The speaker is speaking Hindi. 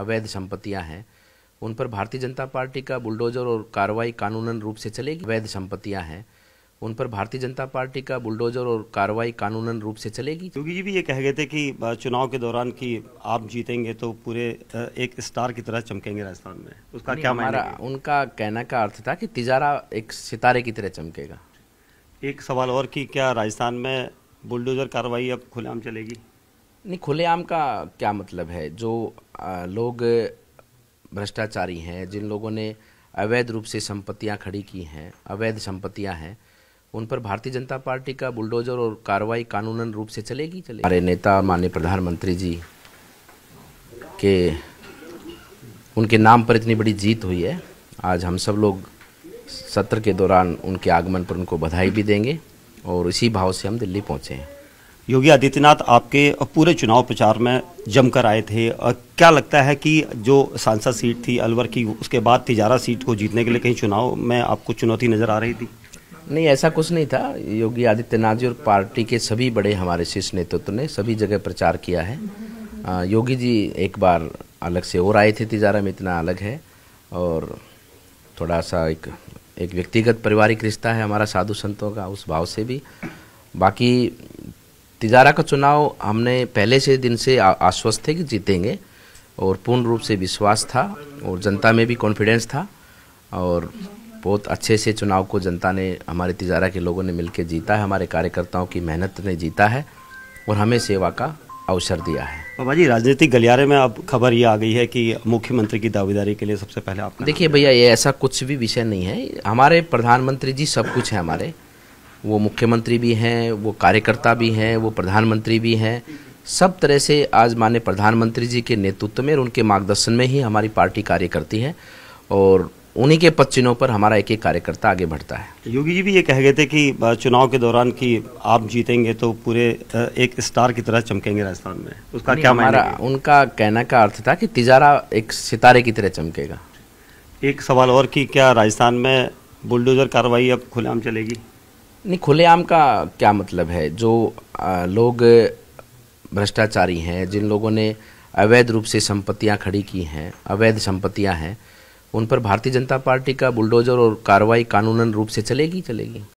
अवैध संपत्तियां हैं उन पर भारतीय जनता पार्टी का बुलडोजर और कार्रवाई कानूनन रूप से चलेगी अवैध संपत्तियां हैं उन पर भारतीय जनता पार्टी का बुलडोजर और कार्रवाई कानूनन रूप से चलेगी योगी जी भी ये कह गए थे कि चुनाव के दौरान कि आप जीतेंगे तो पूरे एक स्टार की तरह चमकेंगे राजस्थान में उसका क्या हमारा उनका कहना का अर्थ था कि तिजारा एक सितारे की तरह चमकेगा एक सवाल और कि क्या राजस्थान में बुलडोजर कार्रवाई अब खुलेआम चलेगी नहीं खुलेआम का क्या मतलब है जो लोग भ्रष्टाचारी हैं जिन लोगों ने अवैध रूप से संपत्तियां खड़ी की हैं अवैध संपत्तियां हैं उन पर भारतीय जनता पार्टी का बुलडोजर और कार्रवाई कानूनन रूप से चलेगी चलेगी हमारे नेता और माननीय प्रधानमंत्री जी के उनके नाम पर इतनी बड़ी जीत हुई है आज हम सब लोग सत्र के दौरान उनके आगमन पर उनको बधाई भी देंगे और इसी भाव से हम दिल्ली पहुँचे हैं योगी आदित्यनाथ आपके पूरे चुनाव प्रचार में जमकर आए थे क्या लगता है कि जो सांसद सीट थी अलवर की उसके बाद तिजारा सीट को जीतने के लिए कहीं चुनाव में आपको चुनौती नज़र आ रही थी नहीं ऐसा कुछ नहीं था योगी आदित्यनाथ जी और पार्टी के सभी बड़े हमारे शीर्ष नेतृत्व ने सभी जगह प्रचार किया है योगी जी एक बार अलग से और आए थे तिजारा में इतना अलग है और थोड़ा सा एक एक व्यक्तिगत पारिवारिक रिश्ता है हमारा साधु संतों का उस भाव से भी बाकी तिजारा का चुनाव हमने पहले से दिन से आश्वस्त थे कि जीतेंगे और पूर्ण रूप से विश्वास था और जनता में भी कॉन्फिडेंस था और बहुत अच्छे से चुनाव को जनता ने हमारे तिजारा के लोगों ने मिलकर जीता है हमारे कार्यकर्ताओं की मेहनत ने जीता है और हमें सेवा का अवसर दिया है बाबा जी राजनीतिक गलियारे में अब खबर ये आ गई है कि मुख्यमंत्री की दावेदारी के लिए सबसे पहले आप देखिए भैया ये ऐसा कुछ भी विषय नहीं है हमारे प्रधानमंत्री जी सब कुछ है हमारे वो मुख्यमंत्री भी हैं वो कार्यकर्ता भी हैं वो प्रधानमंत्री भी हैं सब तरह से आज माने प्रधानमंत्री जी के नेतृत्व में और उनके मार्गदर्शन में ही हमारी पार्टी कार्य करती है और उन्हीं के पद चिन्हों पर हमारा एक एक कार्यकर्ता आगे बढ़ता है योगी जी भी ये कह गए थे कि चुनाव के दौरान कि आप जीतेंगे तो पूरे एक स्टार की तरह चमकेंगे राजस्थान में उसका क्या हमारा उनका कहना का अर्थ था कि तिजारा एक सितारे की तरह चमकेगा एक सवाल और कि क्या राजस्थान में बुलडोजर कार्रवाई अब खुलेआम चलेगी नहीं खुलेआम का क्या मतलब है जो आ, लोग भ्रष्टाचारी हैं जिन लोगों ने अवैध रूप से संपत्तियां खड़ी की हैं अवैध संपत्तियां हैं उन पर भारतीय जनता पार्टी का बुलडोजर और कार्रवाई कानूनन रूप से चलेगी चलेगी